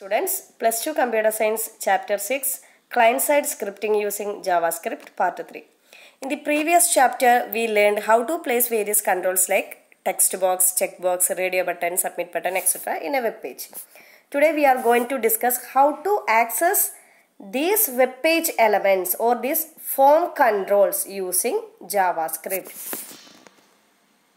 Students, Plus 2 Computer Science Chapter 6 Client-Side Scripting Using JavaScript Part 3. In the previous chapter, we learned how to place various controls like text box, checkbox, radio button, submit button, etc. in a web page. Today we are going to discuss how to access these web page elements or these form controls using JavaScript.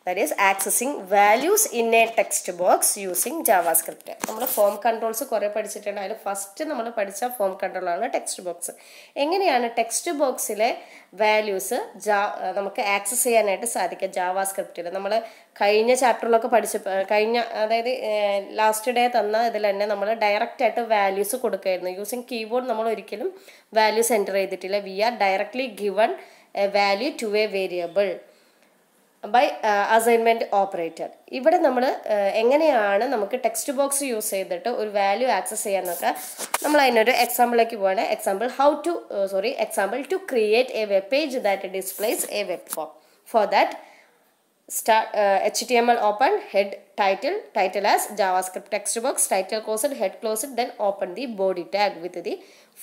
that is accessing values in a text box using javascript നമ്മൾ form controls കുറേ പഠിച്ചിട്ടുണ്ട് അതിൽ first നമ്മൾ പഠിച്ച form കൺട്രോളാണ് text box എങ്ങനെയാണ് text ബോക്സിലെ values നമുക്ക് ആക്സസ് ചെയ്യാനായിട്ട് സാധിക്കുക ജാവാസ്ക്രിപ്റ്റിൽ നമ്മൾ കഴിഞ്ഞ ചാപ്റ്ററിലൊക്കെ പഠിച്ച കഴിഞ്ഞ അതായത് ലാസ്റ്റ് ഡേ തന്ന ഇതിൽ തന്നെ നമ്മൾ ഡയറക്റ്റ് ആയിട്ട് വാല്യൂസ് കൊടുക്കുമായിരുന്നു യൂസിങ് കീബോർഡ് നമ്മൾ ഒരിക്കലും വാല്യൂസ് എൻ്റർ ചെയ്തിട്ടില്ല we are directly given a value to a variable by assignment operator ഇവിടെ നമ്മൾ uh, എങ്ങനെയാണ് നമുക്ക് ടെക്സ്റ്റ് ബോക്സ് യൂസ് ചെയ്തിട്ട് ഒരു വാല്യൂ ആക്സസ് ചെയ്യാന്നൊക്കെ നമ്മൾ അതിനൊരു എക്സാമ്പിളിലേക്ക് പോകണേ example how to sorry example to create a web page that displays a web form for that സ്റ്റാ H T M L open head title title as JavaScript text box title closed head closed then open the body tag with the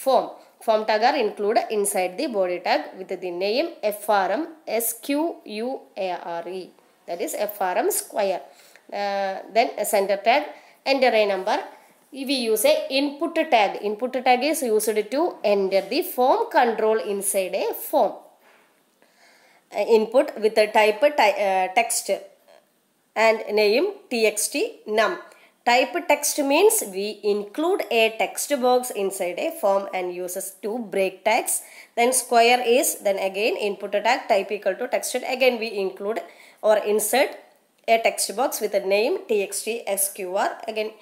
form Form tag are included inside the body tag with the name FRM SQUARE that is FRM square. Uh, then a center tag and a number we use a input tag input tag is used to enter the form control inside a form uh, input with a type ty uh, text and name txt num Type text means we include a text box inside a form and uses to break text. Then square is then again input tag type equal to text. Again we include or insert a text box with a name txt sqr again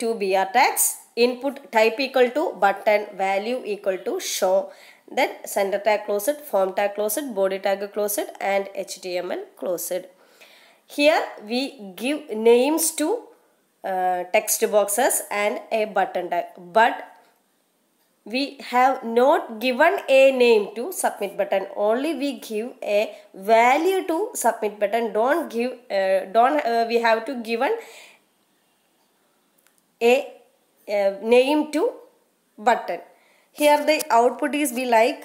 two br tags input type equal to button value equal to show then center tag closed form tag closed body tag closed and html closed here we give names to uh, text boxes and a button tag but we have not given a name to submit button only we give a value to submit button don't give uh, don't uh, we have to given a, a uh, name to button here the output is be like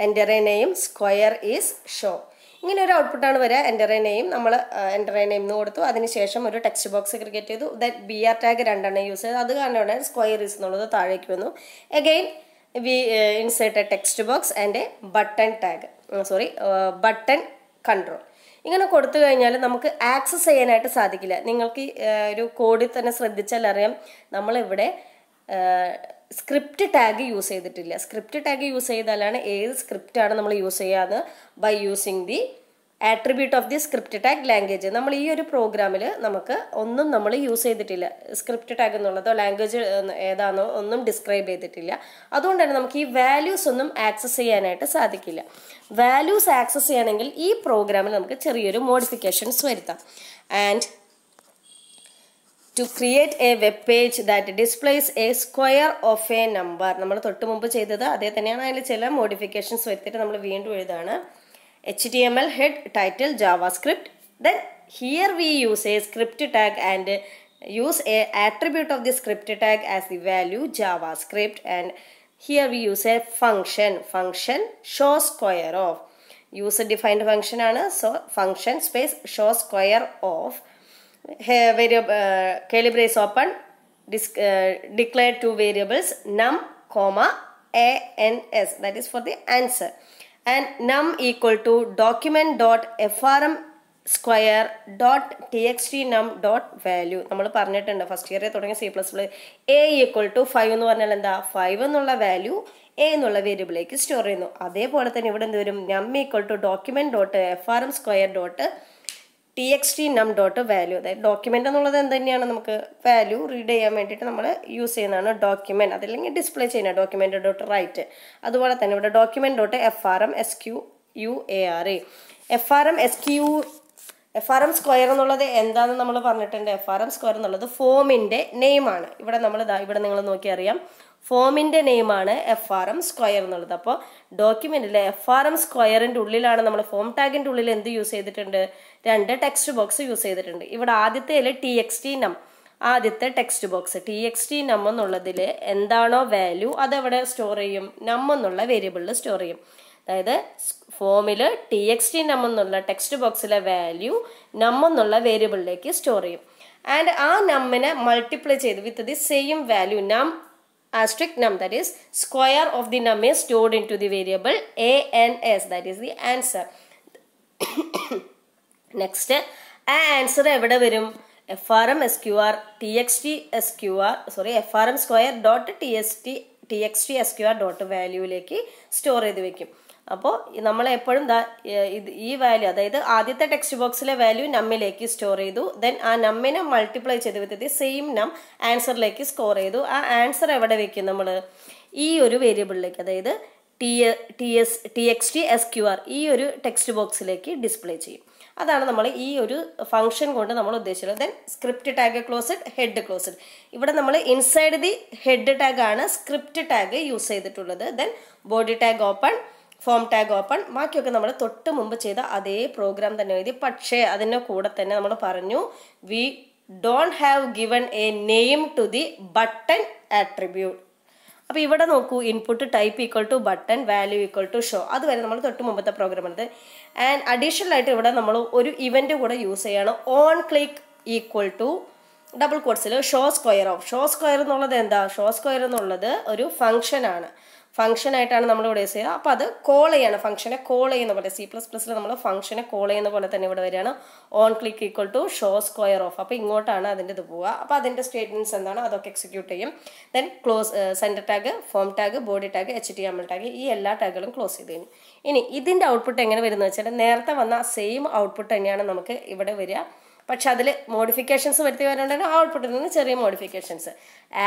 enter a name square is show ഇങ്ങനെ ഒരു ഔട്ട്പുട്ടാണ് വരിക enter name നമ്മൾ enter name എന്ന് കൊടുത്തു അതിനുശേഷം ഒരു text box create ചെയ്തു ദാറ്റ് ബി ആർ ടാഗ് രണ്ടെണ്ണം യൂസ് ചെയ്തു അത് കാരണമാണ് സ്ക്വയർ ഈസ് എന്നുള്ളത് താഴേക്ക് വന്നു again we insert a text box and a button tag sorry button control ഇങ്ങനെ കൊടുത്തു കഴിഞ്ഞാൽ നമുക്ക് ആക്സസ് ചെയ്യാനായിട്ട് സാധിക്കില്ല നിങ്ങൾക്ക് ഒരു കോഡിൽ തന്നെ ശ്രദ്ധിച്ചാൽ അറിയാം നമ്മളിവിടെ സ്ക്രിപ്റ്റ് ടാഗ് യൂസ് ചെയ്തിട്ടില്ല സ്ക്രിപ്റ്റ് ടാഗ് യൂസ് ചെയ്താലാണ് ഏത് സ്ക്രിപ്റ്റാണ് നമ്മൾ യൂസ് ചെയ്യാന്ന് by using the attribute of the script tag language നമ്മൾ ഈ ഒരു പ്രോഗ്രാമിൽ നമുക്ക് ഒന്നും നമ്മൾ യൂസ് ചെയ്തിട്ടില്ല സ്ക്രിപ്റ്റ് ടാഗ് എന്നുള്ളതോ ലാംഗ്വേജ് ഏതാണോ ഒന്നും ഡിസ്ക്രൈബ് ചെയ്തിട്ടില്ല അതുകൊണ്ട് തന്നെ നമുക്ക് ഈ വാല്യൂസ് ഒന്നും ആക്സസ് ചെയ്യാനായിട്ട് സാധിക്കില്ല വാല്യൂസ് ആക്സസ് ചെയ്യണമെങ്കിൽ ഈ പ്രോഗ്രാമിൽ നമുക്ക് ചെറിയൊരു മോഡിഫിക്കേഷൻസ് വരുത്താം and to create a web page that displays a square of a number നമ്മൾ തൊട്ട് മുമ്പ് ചെയ്തത് അതേ തന്നെയാണ് അതിൽ ചില മോഡിഫിക്കേഷൻസ് വരുത്തിയിട്ട് നമ്മൾ വീണ്ടും എഴുതാണ് H D M L head title JavaScript then here we use a script tag and use a attribute of the script tag as the value JavaScript and here we use a function function show square of use defined function ആണ് so function space show square of variable uh, open is to variables num comma a variables S that is for the answer and നം equal to and dot F R M square dot T X T num dot value നമ്മൾ പറഞ്ഞിട്ടുണ്ട് first ഇയറിൽ തുടങ്ങിയ C plus plus A equal to five എന്ന് പറഞ്ഞാൽ എന്താ five എന്നുള്ള value A എന്നുള്ള വേരിയബിളിലേക്ക് സ്റ്റോർ ചെയ്യുന്നു അതേപോലെ തന്നെ ഇവിടെ എന്ത് വരും num equal to document dot F R M square dot T X T num dot value അതായത് ഡോക്യുമെൻ്റ് എന്നുള്ളത് എന്ത് തന്നെയാണ് നമുക്ക് വാല്യൂ റീഡ് ചെയ്യാൻ വേണ്ടിയിട്ട് നമ്മൾ യൂസ് ചെയ്യുന്നതാണ് ഡോക്യുമെൻറ്റ് അതല്ലെങ്കിൽ ഡിസ്പ്ലേ ചെയ്യുന്ന ഡോക്യുമെൻ്റ് ഡോട്ട് റൈറ്റ് അതുപോലെ തന്നെ ഇവിടെ document dot F R M S Q U A R A F R M S Q F R M square എന്നുള്ളത് എന്താണെന്ന് നമ്മൾ പറഞ്ഞിട്ടുണ്ട് എഫ് ആർ എം സ്ക്വയർ എന്നുള്ളത് ഫോമിൻ്റെ നെയിമാണ് ഇവിടെ നമ്മൾ ഇവിടെ നിങ്ങൾ നോക്കി അറിയാം ഫോമിൻ്റെ നെയിമാണ് എഫ് ആർ എം സ്ക്വയർ എന്നുള്ളത് അപ്പോൾ ഡോക്യുമെൻറ്റിലെ എഫ് ആർ എം സ്ക്വയറിൻ്റെ ഉള്ളിലാണ് നമ്മൾ ഫോം ടാഗിൻ്റെ ഉള്ളിൽ എന്ത് യൂസ് ചെയ്തിട്ടുണ്ട് രണ്ട് ടെക്സ്റ്റ് ബോക്സ് യൂസ് ചെയ്തിട്ടുണ്ട് ഇവിടെ ആദ്യത്തേൽ ടി എക്സ് ടി നം ആദ്യത്തെ text box T X T num എന്നുള്ളതിൽ എന്താണോ വാല്യൂ അതവിടെ സ്റ്റോർ ചെയ്യും നം എന്നുള്ള വേരിയബിളിൽ സ്റ്റോർ ചെയ്യും അതായത് ഫോമിൽ ടി എക്സ് ടി നം എന്നുള്ള ടെക്സ്റ്റ് ബോക്സിലെ വാല്യൂ നം എന്നുള്ള വേരിയബിളിലേക്ക് സ്റ്റോർ ചെയ്യും ആൻഡ് ആ നമ്മിനെ മൾട്ടിപ്ലൈ ചെയ്ത് with the same value num A strict num that is square of the num is stored into the variable ans that is the answer. Next answer the verum frm sqr txt sqr sorry frm square dot txt T X T S Q R dot വാല്യൂവിലേക്ക് store ചെയ്ത് വെക്കും അപ്പോൾ നമ്മൾ എപ്പോഴും ഇത് ഈ value അതായത് ആദ്യത്തെ ടെക്സ്റ്റ് ബോക്സിലെ വാല്യൂ നമ്മിലേക്ക് സ്റ്റോർ ചെയ്തു ദെൻ ആ നമ്മിനെ മൾട്ടിപ്ലൈ ചെയ്ത് വിത്തിട്ട് സെയിം നം ആൻസറിലേക്ക് സ്കോർ ചെയ്തു ആ ആൻസർ എവിടെ വെക്കും നമ്മൾ ഈ ഒരു വേരിയബിളിലേക്ക് അതായത് T T S T X T S Q R ഈ ഒരു ടെക്സ്റ്റ് ബോക്സിലേക്ക് ഡിസ്പ്ലേ ചെയ്യും അതാണ് നമ്മൾ ഈ ഒരു ഫംഗ്ഷൻ കൊണ്ട് നമ്മൾ ഉദ്ദേശിച്ചത് then script tag closed head closed ഇവിടെ നമ്മൾ ഇൻസൈഡ് ദി ഹെഡ് ടാഗ് ആണ് സ്ക്രിപ്റ്റ് ടാഗ് യൂസ് ചെയ്തിട്ടുള്ളത് then body tag open form tag open ബാക്കിയൊക്കെ നമ്മൾ തൊട്ട് മുമ്പ് ചെയ്ത അതേ പ്രോഗ്രാം തന്നെ എഴുതി പക്ഷേ അതിൻ്റെ കൂടെ തന്നെ നമ്മൾ പറഞ്ഞു we don't have given a name to the button attribute അപ്പോൾ ഇവിടെ നോക്കൂ input type equal to button value equal to show അതുവരെ നമ്മൾ തൊട്ട് മുമ്പത്തെ ഉണ്ട് ആൻഡ് അഡീഷണൽ ആയിട്ട് ഇവിടെ നമ്മൾ ഒരു ഇവൻറ്റ് കൂടെ യൂസ് ചെയ്യണം on click equal to double കോഡ്സിൽ show square of show square എന്നുള്ളത് എന്താ ഷോ സ്ക്വയർ എന്നുള്ളത് ഒരു ആണ് ഫംഗ്ഷൻ ആയിട്ടാണ് നമ്മൾ ഇവിടെ യൂസ് ചെയ്യുക അപ്പോൾ അത് കോൾ ചെയ്യാണ് ഫംഗ്ഷനെ കോൾ ചെയ്യുന്ന പോലെ സി പ്ലസ് പ്ലസ്സിൽ നമ്മൾ ഫംഗ്ഷനെ കോൾ ചെയ്യുന്ന പോലെ തന്നെ ഇവിടെ വരികയാണ് on click equal to show square of അപ്പോൾ ഇങ്ങോട്ടാണ് അതിൻ്റെ ഇത് പോവുക അപ്പോൾ അതിൻ്റെ സ്റ്റേറ്റ്മെൻറ്റ്സ് എന്താണ് അതൊക്കെ എക്സിക്യൂട്ട് ചെയ്യും then close centre tag form tag body tag H T M L tag ഈ എല്ലാ ടാഗുകളും ക്ലോസ് ചെയ്ത് കഴിഞ്ഞു ഇനി ഇതിൻ്റെ ഔട്ട്പുട്ട് എങ്ങനെ വരുന്നത് വെച്ചാൽ നേരത്തെ വന്ന സെയിം ഔട്ട്പുട്ട് തന്നെയാണ് നമുക്ക് ഇവിടെ വരിക പക്ഷെ അതിൽ മോഡിഫിക്കേഷൻസ് വരുത്തി വരുന്നുണ്ടെങ്കിൽ ഔട്ട്പുട്ടിൽ നിന്ന് ചെറിയ മോഡിഫിക്കേഷൻസ്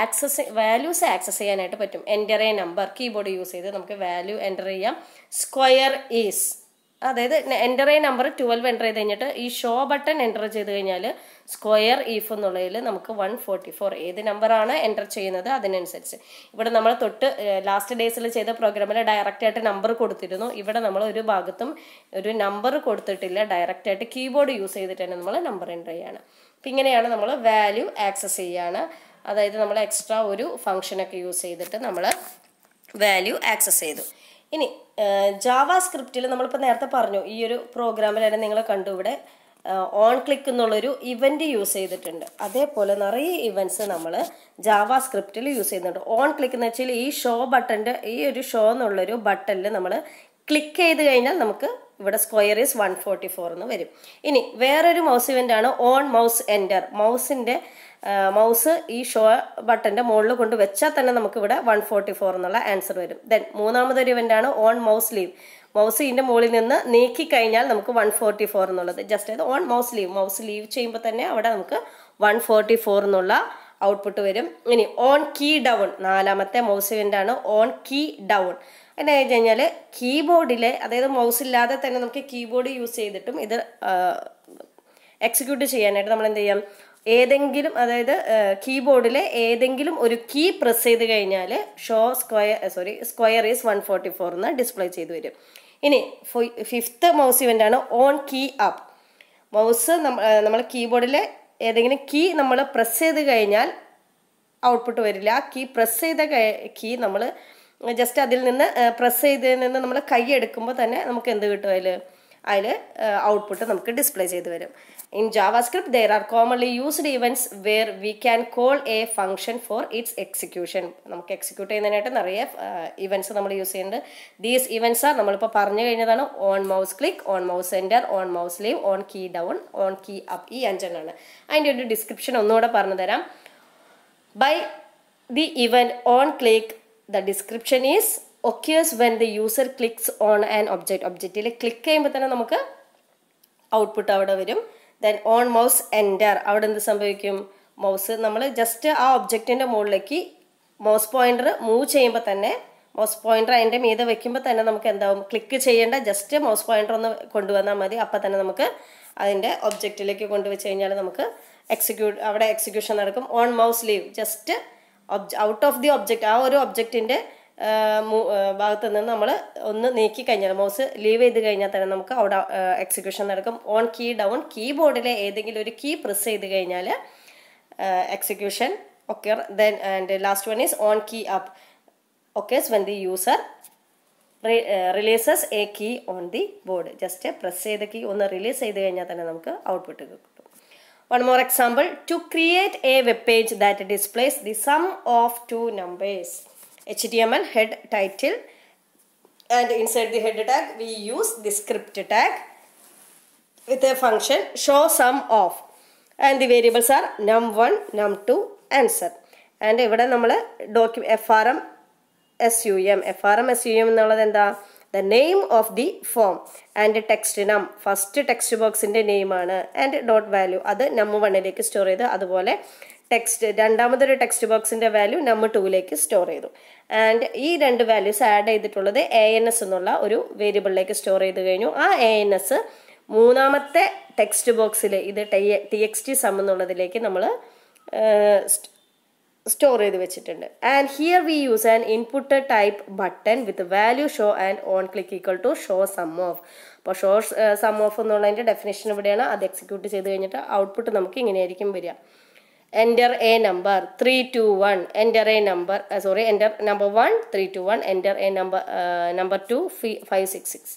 ആക്സസ് വാല്യൂസ് ആക്സസ് ചെയ്യാനായിട്ട് പറ്റും enter a number keyboard use ചെയ്ത് നമുക്ക് വാല്യൂ എൻ്റർ ചെയ്യാം സ്ക്വയർ ഈസ് അതായത് എൻ്റർ ചെയ്യ നമ്പർ ട്വൽവ് എൻ്റർ ചെയ്ത് കഴിഞ്ഞിട്ട് ഈ ഷോ ബട്ടൺ എൻ്റർ ചെയ്ത് കഴിഞ്ഞാൽ സ്ക്വയർ ഈഫ് എന്നുള്ളതിൽ നമുക്ക് വൺ ഫോർട്ടി ഫോർ ഏത് നമ്പറാണ് എൻ്റർ ചെയ്യുന്നത് അതിനനുസരിച്ച് ഇവിടെ നമ്മൾ തൊട്ട് ലാസ്റ്റ് ഡേയ്സിൽ ചെയ്ത പ്രോഗ്രാമിൽ ഡയറക്റ്റ് ആയിട്ട് നമ്പർ കൊടുത്തിരുന്നു ഇവിടെ നമ്മൾ ഒരു ഭാഗത്തും ഒരു നമ്പർ കൊടുത്തിട്ടില്ല ഡയറക്റ്റ് ആയിട്ട് കീബോർഡ് യൂസ് ചെയ്തിട്ട് തന്നെ നമ്മൾ നമ്പർ എൻ്റർ ചെയ്യുകയാണ് അപ്പം ഇങ്ങനെയാണ് നമ്മൾ വാല്യൂ ആക്സസ് ചെയ്യുകയാണ് അതായത് നമ്മൾ എക്സ്ട്രാ ഒരു ഫംഗ്ഷനൊക്കെ യൂസ് ചെയ്തിട്ട് നമ്മൾ വാല്യൂ ആക്സസ് ചെയ്തു ഇനി ജാവ സ്ക്രിപ്റ്റിൽ നമ്മളിപ്പോൾ നേരത്തെ പറഞ്ഞു ഈ ഒരു പ്രോഗ്രാമിൽ തന്നെ നിങ്ങൾ കണ്ടു ഇവിടെ ഓൺ ക്ലിക്ക് എന്നുള്ളൊരു ഇവൻറ്റ് യൂസ് ചെയ്തിട്ടുണ്ട് അതേപോലെ നിറയെ ഇവൻറ്റ്സ് നമ്മൾ ജാവ സ്ക്രിപ്റ്റിൽ യൂസ് ചെയ്യുന്നുണ്ട് ഓൺ ക്ലിക്ക് എന്ന് വെച്ചാൽ ഈ ഷോ ബട്ടൻ്റെ ഈ ഒരു ഷോ എന്നുള്ളൊരു ബട്ടണിൽ നമ്മൾ ക്ലിക്ക് ചെയ്ത് കഴിഞ്ഞാൽ നമുക്ക് ഇവിടെ square is one forty four എന്ന് വരും ഇനി വേറൊരു മൗസ് ഇവൻ്റ് ആണ് ഓൺ മൗസ് എൻറ്റർ മൗസിൻ്റെ മൗസ് ഈ ഷോ ബട്ടൻ്റെ മുകളിൽ കൊണ്ട് വെച്ചാൽ തന്നെ നമുക്ക് ഇവിടെ വൺ ഫോർട്ടി ഫോർ എന്നുള്ള ആൻസർ വരും ദെൻ മൂന്നാമതൊരു ഇവൻ്റ് ആണ് ഓൺ മൗസ് ലീവ് മൗസ് ഇതിൻ്റെ മുകളിൽ നിന്ന് നീക്കി കഴിഞ്ഞാൽ നമുക്ക് വൺ ഫോർട്ടി ഫോർ എന്നുള്ളത് ജസ്റ്റ് അത് on mouse leave mouse leave ചെയ്യുമ്പോൾ തന്നെ അവിടെ നമുക്ക് വൺ ഫോർട്ടി ഫോർ എന്നുള്ള ഔട്ട്പുട്ട് വരും ഇനി ഓൺ കീ ഡൗൺ നാലാമത്തെ മൗസ് ഇവൻ്റ് ആണ് ഓൺ കീ ഡൗൺ എന്നാ വെച്ച് കഴിഞ്ഞാൽ കീബോർഡിലെ അതായത് മൗസ് ഇല്ലാതെ തന്നെ നമുക്ക് കീബോർഡ് യൂസ് ചെയ്തിട്ടും ഇത് എക്സിക്യൂട്ട് ചെയ്യാനായിട്ട് നമ്മൾ എന്ത് ചെയ്യാം ഏതെങ്കിലും അതായത് കീബോർഡിലെ ഏതെങ്കിലും ഒരു കീ പ്രസ് ചെയ്ത് കഴിഞ്ഞാൽ show square sorry square is one forty four എന്ന് ഡിസ്പ്ലേ ചെയ്ത് വരും ഇനി ഫിഫ്ത്ത് മൗസ് ഇവൻ്റ് ആണ് ഓൺ കീ അപ്പ് മൗസ് നമ്മൾ കീബോർഡിലെ ഏതെങ്കിലും കീ നമ്മൾ പ്രസ് ചെയ്ത് കഴിഞ്ഞാൽ ഔട്ട്പുട്ട് വരില്ല കീ പ്രസ് ചെയ്ത കീ നമ്മൾ ജസ്റ്റ് അതിൽ നിന്ന് പ്രസ് ചെയ്തതിൽ നിന്ന് നമ്മൾ കൈ എടുക്കുമ്പോൾ തന്നെ നമുക്ക് എന്ത് കിട്ടും അതിൽ അതിൽ ഔട്ട്പുട്ട് നമുക്ക് ഡിസ്പ്ലേ ചെയ്ത് വരും in JavaScript there are commonly used events where we can call a function for its execution നമുക്ക് എക്സിക്യൂട്ട് ചെയ്യുന്നതിനായിട്ട് നിറയെ ഇവൻറ്റ്സ് നമ്മൾ യൂസ് ചെയ്യുന്നുണ്ട് ദീസ് ഇവൻറ്റ്സ് ആ നമ്മളിപ്പോൾ പറഞ്ഞു കഴിഞ്ഞതാണ് on mouse click on mouse enter on mouse leave on key down on key up ഈ അഞ്ചെണ്ണമാണ് അതിൻ്റെ ഒരു ഡിസ്ക്രിപ്ഷൻ ഒന്നുകൂടെ പറഞ്ഞു തരാം by the event on click the description is occurs when the user clicks on and object ഒബ്ജക്റ്റിൽ click ചെയ്യുമ്പോൾ തന്നെ നമുക്ക് ഔട്ട്പുട്ട് അവിടെ വരും ദെൻ ഓൺ മൗസ് എൻറ്റർ അവിടെ എന്ത് സംഭവിക്കും മൗസ് നമ്മൾ ജസ്റ്റ് ആ ഒബ്ജക്റ്റിൻ്റെ മുകളിലേക്ക് മൗസ് പോയിൻ്റർ മൂവ് ചെയ്യുമ്പോൾ തന്നെ മൗസ് പോയിൻ്റർ അതിൻ്റെ മീതെ വയ്ക്കുമ്പോൾ തന്നെ നമുക്ക് എന്താവും ക്ലിക്ക് ചെയ്യേണ്ട ജസ്റ്റ് മൗസ് പോയിൻ്റർ ഒന്ന് കൊണ്ടുവന്നാൽ മതി അപ്പോൾ തന്നെ നമുക്ക് അതിൻ്റെ ഒബ്ജക്റ്റിലേക്ക് കൊണ്ടുവച്ച് കഴിഞ്ഞാൽ നമുക്ക് എക്സിക്യൂ അവിടെ എക്സിക്യൂഷൻ നടക്കും on mouse leave just out of the object ആ ഒരു ഒബ്ജക്റ്റിൻ്റെ ഭാഗത്ത് നിന്ന് നമ്മൾ ഒന്ന് നീക്കി കഴിഞ്ഞാൽ മൗസ് ലീവ് ചെയ്ത് കഴിഞ്ഞാൽ തന്നെ നമുക്ക് അവിടെ എക്സിക്യൂഷൻ നടക്കും ഓൺ കീ ഡൗൺ കീബോർഡിലെ ഏതെങ്കിലും ഒരു കീ പ്രസ് ചെയ്ത് കഴിഞ്ഞാൽ execution okay then and last one is on key up okay when the user releases a key on the board just press ചെയ്ത കീ ഒന്ന് റിലീസ് ചെയ്ത് കഴിഞ്ഞാൽ തന്നെ നമുക്ക് ഔട്ട്പുട്ട് കിട്ടും One more example, to create a web page that displays the sum of two numbers. HTML head title and inside the head tag we use the script tag with a function show sum of and the variables are num1, num2, answer. And ഇവിടെ നമ്മൾ ഡോക്യു F R M S U M F R the name of the form and text num first text ബോക്സിൻ്റെ നെയിമാണ് and dot value അത് നമ്മ വണ്ണിലേക്ക് store ചെയ്ത് അതുപോലെ ടെക്സ്റ്റ് രണ്ടാമതൊരു ടെക്സ്റ്റ് ബോക്സിൻ്റെ വാല്യൂ നമ്മ ടൂവിലേക്ക് സ്റ്റോർ ചെയ്തു ആൻഡ് ഈ രണ്ട് വാല്യൂസ് ആഡ് ചെയ്തിട്ടുള്ളത് എ എൻ എസ് എന്നുള്ള ഒരു വേരിയബിളിലേക്ക് സ്റ്റോർ ചെയ്ത് കഴിഞ്ഞു ആ എ എൻ എസ് മൂന്നാമത്തെ ടെക്സ്റ്റ് ബോക്സിൽ ഇത് ടി എക്സ് ടി സം എന്നുള്ളതിലേക്ക് നമ്മൾ സ്റ്റോർ ചെയ്ത് വെച്ചിട്ടുണ്ട് and here we use an input type button with value show and on click equal to show sum of അപ്പോൾ ഷോ സം ഓഫ് എന്നുള്ളതിൻ്റെ definition ഇവിടെയാണ് അത് എക്സിക്യൂട്ട് ചെയ്ത് കഴിഞ്ഞിട്ട് ഔട്ട്പുട്ട് നമുക്ക് ഇങ്ങനെയായിരിക്കും വരിക enter a number three two one enter a number sorry enter number one three two one enter a number number two five six six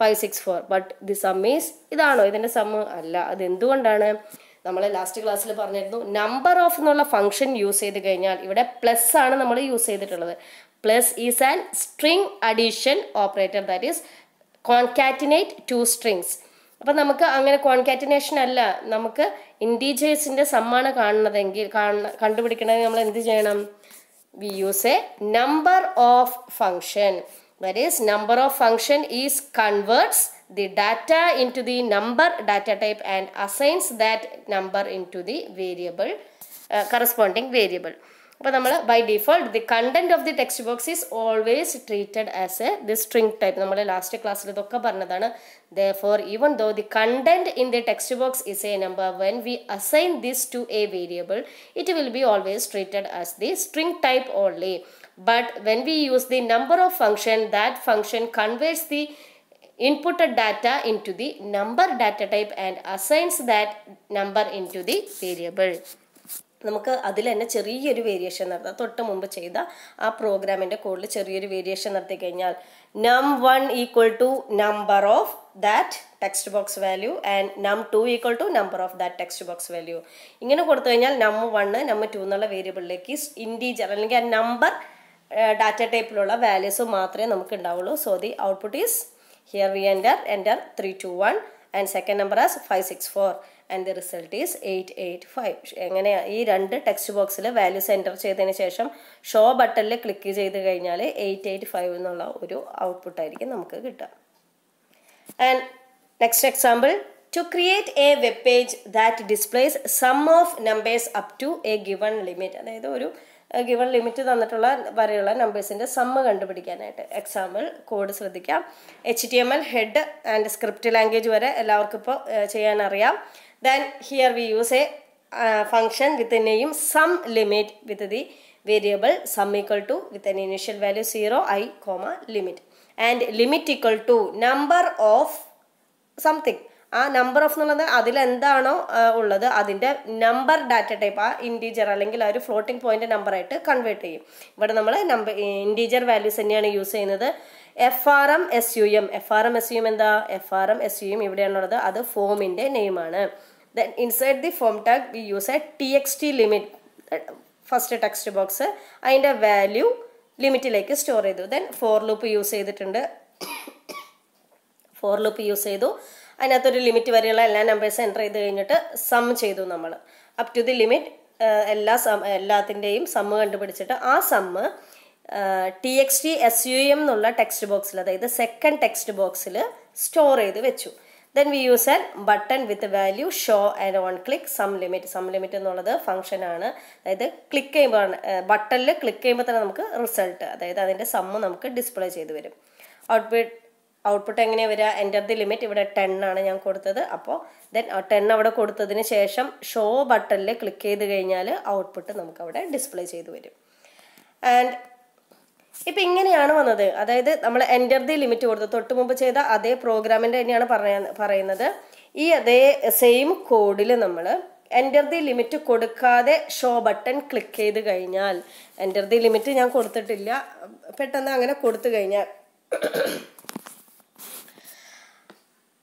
five six four but the sum is ഇതാണോ ഇതിൻ്റെ sum അല്ല അതെന്തുകൊണ്ടാണ് നമ്മൾ last ക്ലാസ്സിൽ പറഞ്ഞിരുന്നു number of എന്നുള്ള function use ചെയ്ത് കഴിഞ്ഞാൽ ഇവിടെ പ്ലസ് ആണ് നമ്മൾ യൂസ് ചെയ്തിട്ടുള്ളത് plus is an string addition operator that is concatenate two strings അപ്പം നമുക്ക് അങ്ങനെ കോൺകാറ്റിനേഷൻ അല്ല നമുക്ക് ഇൻഡീജേഴ്സിൻ്റെ സമ്മാണ് കാണുന്നതെങ്കിൽ കാണുന്ന കണ്ടുപിടിക്കണമെങ്കിൽ നമ്മൾ എന്ത് ചെയ്യണം we use a number of function that is number of function is converts the data into the number data type and assigns that number into the variable uh, corresponding variable by default the content of the text box is always treated as a the string type nammala last class therefore even though the content in the text box is a number when we assign this to a variable it will be always treated as the string type only but when we use the number of function that function converts the inputted data into the number data type and assigns that number into the variable. നമുക്ക് അതിൽ തന്നെ ചെറിയൊരു variation നടത്താം തൊട്ട് മുമ്പ് ചെയ്ത ആ പ്രോഗ്രാമിൻ്റെ കോഡിൽ ചെറിയൊരു വേരിയേഷൻ നടത്തി കഴിഞ്ഞാൽ num one equal to number of that text box value and num two equal to number of that text box value ഇങ്ങനെ കൊടുത്തു കഴിഞ്ഞാൽ നം വണ്ണ് നം ടു എന്നുള്ള വേരിയബിളിലേക്ക് ഇൻഡീജർ അല്ലെങ്കിൽ ആ നമ്പർ ഡാറ്റ ടൈപ്പിലുള്ള വാല്യൂസ് മാത്രമേ നമുക്ക് ഉണ്ടാവുള്ളൂ so the output is Here we enter, enter 321 and second number as 564 and the result is eight eight five എങ്ങനെ ഈ രണ്ട് ടെക്സ്റ്റ് ബോക്സിൽ വാല്യൂസ് എൻ്റർ ചെയ്തതിന് ശേഷം ഷോ ബട്ടണിൽ ക്ലിക്ക് ചെയ്ത് കഴിഞ്ഞാൽ എയ്റ്റ് എയ്റ്റ് ഫൈവ് എന്നുള്ള ഒരു ഔട്ട്പുട്ടായിരിക്കും നമുക്ക് കിട്ടുക and next example to create a web page that displays sum of numbers up to a given limit അതായത് ഒരു ഗിവൺ ലിമിറ്റ് തന്നിട്ടുള്ള വരെയുള്ള നമ്പേഴ്സിൻ്റെ സമ്മ കണ്ടുപിടിക്കാനായിട്ട് എക്സാമ്പിൾ കോഡ് ശ്രദ്ധിക്കാം H T M L head and script language വരെ എല്ലാവർക്കും ഇപ്പോൾ ചെയ്യാനറിയാം then here we use a function with name sum limit with the variable sum equal to with an initial value zero I comma limit and limit equal to number of something ആ number of എന്നുള്ളത് അതിലെന്താണോ ഉള്ളത് അതിൻ്റെ number data type ആ integer അല്ലെങ്കിൽ ആ ഒരു floating point number ആയിട്ട് കൺവേർട്ട് ചെയ്യും ഇവിടെ നമ്മൾ നമ്പർ ഇൻറ്റീജർ വാല്യൂസ് തന്നെയാണ് യൂസ് ചെയ്യുന്നത് F R M S U M F R M S U M എന്താ F R M S U M ഇവിടെയാണുള്ളത് അത് ഫോമിൻ്റെ നെയിമാണ് then inside the form tag we use a T X T limit first text box അതിൻ്റെ value ലിമിറ്റിലേക്ക് store ചെയ്തു then for loop use ചെയ്തിട്ടുണ്ട് for loop use ചെയ്തു അതിനകത്തൊരു ലിമിറ്റ് വരെയുള്ള എല്ലാ നമ്പേഴ്സ് എൻ്റർ ചെയ്ത് കഴിഞ്ഞിട്ട് സം ചെയ്തു നമ്മൾ അപ് ടു ദി ലിമിറ്റ് എല്ലാ സം എല്ലാത്തിൻ്റെയും സമ്മ് കണ്ടുപിടിച്ചിട്ട് ആ sum T X T S U M എന്നുള്ള ടെക്സ്റ്റ് ബോക്സിൽ അതായത് സെക്കൻഡ് ടെക്സ്റ്റ് ബോക്സിൽ സ്റ്റോർ ചെയ്ത് വെച്ചു then we use an button with value show and on click sum limit sum limit എന്നുള്ളത് ഫംഗ്ഷനാണ് അതായത് ക്ലിക്ക് ചെയ്യുമ്പോൾ ബട്ടണിൽ ക്ലിക്ക് ചെയ്യുമ്പോൾ തന്നെ നമുക്ക് റിസൾട്ട് അതായത് അതിൻ്റെ സമ്മ് നമുക്ക് ഡിസ്പ്ലേ ചെയ്ത് വരും ഔട്ട്പുട്ട് ഔട്ട്പുട്ട് എങ്ങനെയാണ് വരിക എൻ്റെ ദി ലിമിറ്റ് ഇവിടെ ടെൻ ആണ് ഞാൻ കൊടുത്തത് അപ്പോൾ ദെൻ ടെൻ അവിടെ കൊടുത്തതിന് ശേഷം ഷോ ബട്ടണിൽ ക്ലിക്ക് ചെയ്ത് കഴിഞ്ഞാൽ ഔട്ട്പുട്ട് നമുക്കവിടെ ഡിസ്പ്ലേ ചെയ്ത് വരും ആൻഡ് ഇപ്പം ഇങ്ങനെയാണ് വന്നത് അതായത് നമ്മൾ എൻ്റെ ദി ലിമിറ്റ് കൊടുത്തത് തൊട്ട് മുമ്പ് ചെയ്ത അതേ പ്രോഗ്രാമിൻ്റെ തന്നെയാണ് പറയുന്നത് ഈ അതേ സെയിം കോഡിൽ നമ്മൾ എൻ്റർ ദി ലിമിറ്റ് കൊടുക്കാതെ ഷോ ബട്ടൺ ക്ലിക്ക് ചെയ്ത് കഴിഞ്ഞാൽ എൻ്റർ ദി ലിമിറ്റ് ഞാൻ കൊടുത്തിട്ടില്ല പെട്ടെന്ന് അങ്ങനെ കൊടുത്തു കഴിഞ്ഞാൽ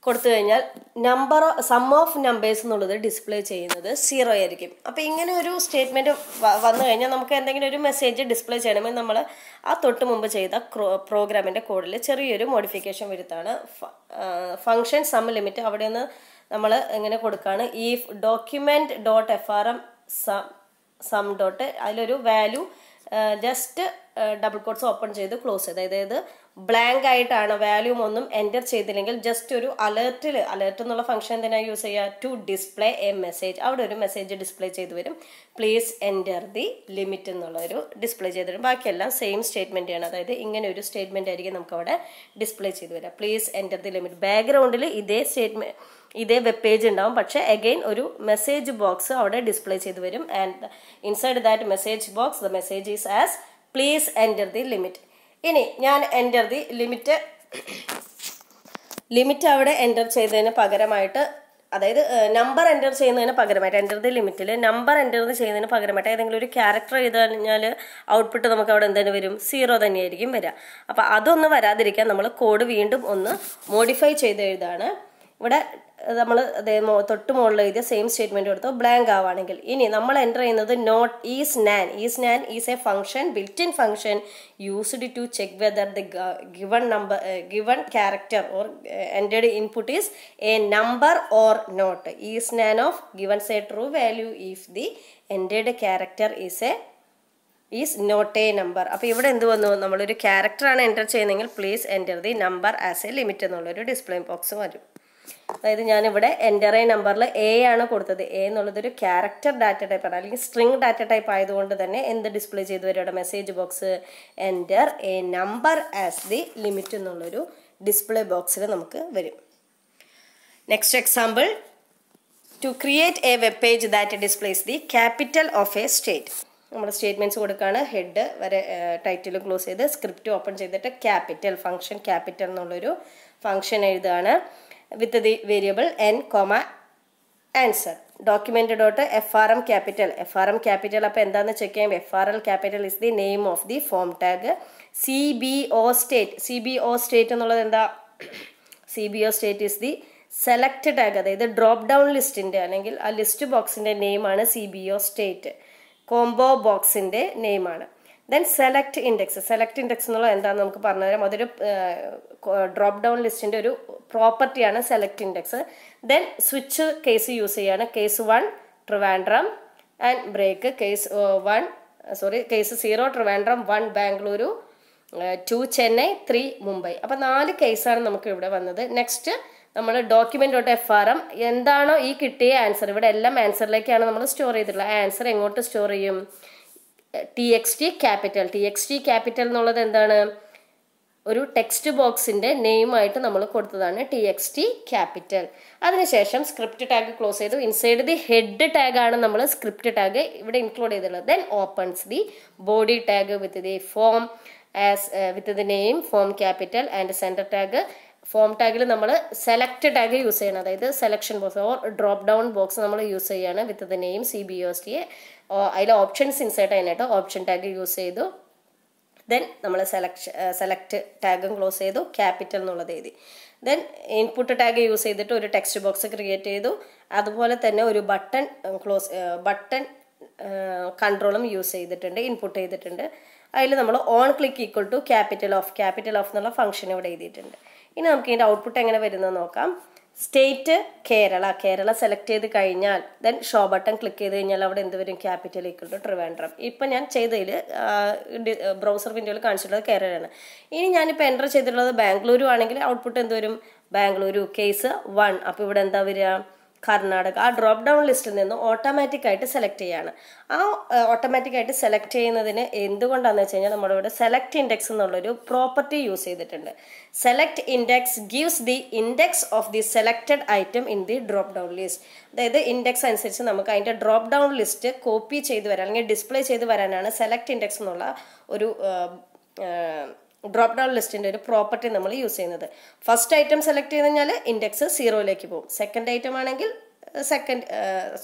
കൊടുത്തു കഴിഞ്ഞാൽ നമ്പർ സം ഓഫ് നമ്പേഴ്സ് എന്നുള്ളത് ഡിസ്പ്ലേ ചെയ്യുന്നത് സീറോ ആയിരിക്കും അപ്പോൾ ഇങ്ങനെ ഒരു സ്റ്റേറ്റ്മെൻറ്റ് വന്നു കഴിഞ്ഞാൽ നമുക്ക് എന്തെങ്കിലും ഒരു മെസ്സേജ് ഡിസ്പ്ലേ ചെയ്യണമെങ്കിൽ നമ്മൾ ആ തൊട്ട് മുമ്പ് ചെയ്ത പ്രോഗ്രാമിൻ്റെ കോഡിൽ ചെറിയൊരു മോഡിഫിക്കേഷൻ വരുത്താണ് ഫങ്ഷൻ സം ലിമിറ്റ് അവിടെ നിന്ന് നമ്മൾ എങ്ങനെ കൊടുക്കുകയാണ് ഈ document dot F R M sum sum dot അതിലൊരു value just double quotes open ചെയ്ത് ക്ലോസ് ചെയ്ത് അതായത് ബ്ലാങ്ക് ആയിട്ടാണ് വാല്യൂം ഒന്നും എൻറ്റർ ചെയ്തില്ലെങ്കിൽ ജസ്റ്റ് ഒരു അലേർട്ടിൽ അലേർട്ട് എന്നുള്ള ഫംഗ്ഷൻ എന്തിനാണ് യൂസ് ചെയ്യുക ടു ഡിസ്പ്ലേ എ മെസ്സേജ് അവിടെ ഒരു മെസ്സേജ് ഡിസ്പ്ലേ ചെയ്തു വരും പ്ലീസ് എൻറ്റർ ദി ലിമിറ്റ് എന്നുള്ള ഒരു ഡിസ്പ്ലേ ചെയ്ത് വരും ബാക്കിയെല്ലാം സെയിം സ്റ്റേറ്റ്മെൻ്റ് ആണ് അതായത് ഇങ്ങനെ ഒരു സ്റ്റേറ്റ്മെൻ്റ് ആയിരിക്കും നമുക്ക് അവിടെ ഡിസ്പ്ലേ ചെയ്തു വരിക പ്ലീസ് എൻറ്റർ ദി ലിമിറ്റ് ബാക്ക്ഗ്രൗണ്ടിൽ ഇതേ സ്റ്റേറ്റ്മെൻറ്റ് ഇതേ വെബ് പേജ് ഉണ്ടാവും പക്ഷേ അഗെയിൻ ഒരു മെസ്സേജ് ബോക്സ് അവിടെ ഡിസ്പ്ലേ ചെയ്ത് വരും and inside that message box the message is as please enter the limit ഇനി ഞാൻ എൻ്റർ ദി ലിമിറ്റ് ലിമിറ്റ് അവിടെ എൻ്റർ ചെയ്തതിന് പകരമായിട്ട് അതായത് നമ്പർ എൻ്റർ ചെയ്യുന്നതിന് പകരമായിട്ട് എൻ്റർ ദി ലിമിറ്റിൽ നമ്പർ എൻ്റർ ചെയ്യുന്നതിന് പകരമായിട്ട് ഏതെങ്കിലും ഒരു ക്യാരക്ടർ ചെയ്ത് കഴിഞ്ഞാൽ ഔട്ട്പുട്ട് നമുക്ക് അവിടെ എന്തെങ്കിലും വരും സീറോ തന്നെയായിരിക്കും വരിക അപ്പോൾ അതൊന്നും വരാതിരിക്കാൻ നമ്മൾ കോഡ് വീണ്ടും ഒന്ന് മോഡിഫൈ ചെയ്ത് എഴുതാണ് ഇവിടെ നമ്മൾ തൊട്ട് മുകളിൽ എഴുതിയ സെയിം സ്റ്റേറ്റ്മെൻറ്റ് കൊടുത്തു ബ്ലാങ്ക് ആവുകയാണെങ്കിൽ ഇനി നമ്മൾ എൻ്റർ ചെയ്യുന്നത് not is NaN is NaN is a function built in function used to check whether the given number given character or എൻ്റെ input is a number or not is NaN of given say true value if the എൻ്റെ character is a is not a number അപ്പോൾ ഇവിടെ എന്ത് വന്നു നമ്മളൊരു ക്യാരക്ടറാണ് enter ചെയ്യുന്നതെങ്കിൽ please enter the number as a limit എന്നുള്ളൊരു ഡിസ്പ്ലേ ബോക്സ് വരും അതായത് ഞാനിവിടെ എൻ്റർ ഐ നമ്പറിൽ എ ആണ് കൊടുത്തത് എ എന്നുള്ളതൊരു ക്യാരക്ടർ ഡാറ്റ ടൈപ്പാണ് അല്ലെങ്കിൽ സ്ട്രിങ് ഡാറ്റ ടൈപ്പ് ആയതുകൊണ്ട് തന്നെ എന്ത് ഡിസ്പ്ലേ ചെയ്തു വരും message box enter a number as the limit എന്നുള്ളൊരു ഡിസ്പ്ലേ ബോക്സിൽ നമുക്ക് വരും next example to create a web page that displays the capital of a state നമ്മൾ സ്റ്റേറ്റ്മെൻറ്റ്സ് കൊടുക്കുകയാണ് ഹെഡ് വരെ ടൈറ്റിൽ ക്ലോസ് ചെയ്ത് സ്ക്രിപ്റ്റ് ഓപ്പൺ ചെയ്തിട്ട് ക്യാപിറ്റൽ ഫംഗ്ഷൻ ക്യാപിറ്റൽ എന്നുള്ളൊരു ഫംഗ്ഷൻ എഴുതുകയാണ് with the variable n comma answer document dot F R M capital F R M capital അപ്പോൾ എന്താണെന്ന് check ചെയ്യാം F R L capital is the name of the form tag C B O state C B O state എന്നുള്ളത് എന്താ C B O state is the select tag അതായത് drop down ലിസ്റ്റിൻ്റെ അല്ലെങ്കിൽ ആ list ബോക്സിൻ്റെ നെയിമാണ് C B O state combo ബോക്സിൻ്റെ നെയിമാണ് then select index select index എന്നുള്ളത് എന്താണെന്ന് നമുക്ക് പറഞ്ഞു തരാം അതൊരു ഡ്രോപ്പ് ഡൗൺ ലിസ്റ്റിൻ്റെ ഒരു പ്രോപ്പർട്ടിയാണ് select index then switch case use ചെയ്യാണ് case one Trivandrum and break case one sorry case zero Trivandrum one Bengaluru two Chennai three Mumbai അപ്പം നാല് കേസാണ് നമുക്ക് ഇവിടെ വന്നത് നെക്സ്റ്റ് നമ്മൾ document dot F R M എന്താണോ ഈ കിട്ടിയ ആൻസർ ഇവിടെ എല്ലാം ആൻസറിലേക്കാണ് നമ്മൾ സ്റ്റോർ ചെയ്തിട്ടുള്ളത് ആൻസർ എങ്ങോട്ട് സ്റ്റോർ ചെയ്യും T X T capital T X T capital എന്നുള്ളത് എന്താണ് ഒരു ടെക്സ്റ്റ് ബോക്സിൻ്റെ നെയിമായിട്ട് നമ്മൾ കൊടുത്തതാണ് ടി എക്സ് ടി ക്യാപിറ്റൽ അതിനുശേഷം സ്ക്രിപ്റ്റ് ടാഗ് ക്ലോസ് ചെയ്തു ഇൻസൈഡ് ദി ഹെഡ് ടാഗാണ് നമ്മൾ സ്ക്രിപ്റ്റ് ടാഗ് ഇവിടെ ഇൻക്ലൂഡ് ചെയ്തിട്ടുള്ളത് then opens the body tag with the form as with the name form capital and centre tag form ടാഗിൽ നമ്മൾ select tag use ചെയ്യണം അതായത് selection box or drop down box നമ്മൾ use ചെയ്യുകയാണ് with the name C B S T അതിൽ options insert ചെയ്യാനായിട്ട് option tag use ചെയ്തു then നമ്മൾ സെലക്ഷൻ സെലക്ട് ടാഗും ക്ലോസ് ചെയ്തു ക്യാപിറ്റൽ എന്നുള്ളത് എഴുതി ദെൻ ഇൻപുട്ട് ടാഗ് യൂസ് ചെയ്തിട്ട് ഒരു ടെക്സ്റ്റ് ബോക്സ് ക്രിയേറ്റ് ചെയ്തു അതുപോലെ തന്നെ ഒരു ബട്ടൺ ക്ലോസ് ബട്ടൺ കൺട്രോളും യൂസ് ചെയ്തിട്ടുണ്ട് ഇൻപുട്ട് ചെയ്തിട്ടുണ്ട് അതിൽ നമ്മൾ on click equal to capital of capital of എന്നുള്ള ഫംഗ്ഷൻ ഇവിടെ എഴുതിയിട്ടുണ്ട് ഇനി നമുക്ക് ഇതിൻ്റെ ഔട്ട്പുട്ട് എങ്ങനെ വരുന്നത് നോക്കാം സ്റ്റേറ്റ് കേരള കേരള സെലക്ട് ചെയ്ത് കഴിഞ്ഞാൽ ദെൻ ഷോ ബട്ടൺ ക്ലിക്ക് ചെയ്ത് കഴിഞ്ഞാൽ അവിടെ എന്ത് വരും ക്യാപിറ്റൽ ഈക്വൽ ടു ട്രിവാൻഡ്രം ഇപ്പം ഞാൻ ചെയ്തതിൽ ബ്രൗസർ വിൻഡോയിൽ കാണിച്ചിട്ടുള്ളത് കേരളയാണ് ഇനി ഞാനിപ്പോൾ എൻ്റർ ചെയ്തിട്ടുള്ളത് ബാംഗ്ലൂരു ആണെങ്കിൽ ഔട്ട്പുട്ട് എന്ത് വരും ബാംഗ്ലൂരു കേസ് വൺ അപ്പോൾ ഇവിടെ എന്താ വരിക കർണാടക ആ ഡ്രോപ്പ് ഡൗൺ ലിസ്റ്റിൽ നിന്ന് ഓട്ടോമാറ്റിക് ആയിട്ട് സെലക്ട് ചെയ്യാണ് ആ ഓട്ടോമാറ്റിക് ആയിട്ട് സെലക്ട് ചെയ്യുന്നതിന് എന്തുകൊണ്ടാണെന്ന് വെച്ച് കഴിഞ്ഞാൽ നമ്മുടെ ഇവിടെ സെലക്ട് ഇൻഡെക്സ് എന്നുള്ളൊരു പ്രോപ്പർട്ടി യൂസ് ചെയ്തിട്ടുണ്ട് select index gives the index of the selected item in the drop down list അതായത് ഇൻഡെക്സ് അനുസരിച്ച് നമുക്ക് അതിൻ്റെ ഡ്രോപ്പ് ഡൗൺ ലിസ്റ്റ് കോപ്പി ചെയ്ത് വരാൻ അല്ലെങ്കിൽ ഡിസ്പ്ലേ ചെയ്ത് വരാനാണ് സെലക്ട് ഇൻഡെക്സ് എന്നുള്ള ഒരു ഡ്രോപ്പ് ഡൗൺ ലിസ്റ്റിൻ്റെ ഒരു പ്രോപ്പർട്ടി നമ്മൾ യൂസ് ചെയ്യുന്നത് ഫസ്റ്റ് ഐറ്റം സെലക്ട് ചെയ്ത് കഴിഞ്ഞാൽ ഇൻഡെക്സ് സീറോയിലേക്ക് പോകും സെക്കൻഡ് ഐറ്റം ആണെങ്കിൽ സെക്കൻഡ്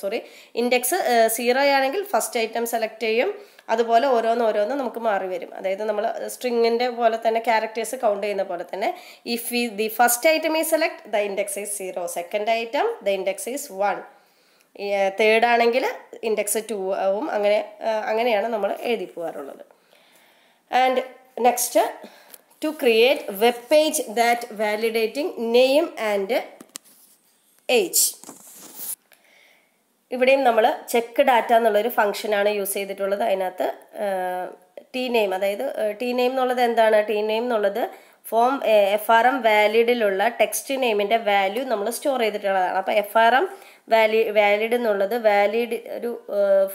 സോറി ഇൻഡെക്സ് സീറോ ആണെങ്കിൽ ഫസ്റ്റ് ഐറ്റം സെലക്ട് ചെയ്യും അതുപോലെ ഓരോന്ന് ഓരോന്ന് നമുക്ക് മാറി വരും അതായത് നമ്മൾ സ്ട്രിങ്ങിൻ്റെ പോലെ തന്നെ ക്യാരക്ടേഴ്സ് കൗണ്ട് ചെയ്യുന്ന പോലെ തന്നെ ഇഫ് ഈ ദി ഫസ്റ്റ് ഐറ്റം ഈ select the index is zero second item the index is one third ആണെങ്കിൽ ഇൻഡെക്സ് ടു ആവും അങ്ങനെ അങ്ങനെയാണ് നമ്മൾ എഴുതി പോകാറുള്ളത് and next to create web page that validating name and age ഇവിടെയും നമ്മൾ ചെക്ക് ഡാറ്റ എന്നുള്ളൊരു ഫംഗ്ഷനാണ് യൂസ് ചെയ്തിട്ടുള്ളത് അതിനകത്ത് ടി നെയിം അതായത് ടി നെയിം എന്നുള്ളത് എന്താണ് ടി നെയിം എന്നുള്ളത് ഫോം എഫ് ആർ എം വാലിഡിലുള്ള ടെക്സ്റ്റ് നെയിമിൻ്റെ വാല്യൂ നമ്മൾ സ്റ്റോർ ചെയ്തിട്ടുള്ളതാണ് അപ്പോൾ എഫ് ആർ എം വാലി വാലിഡ് എന്നുള്ളത് വാലിഡ് ഒരു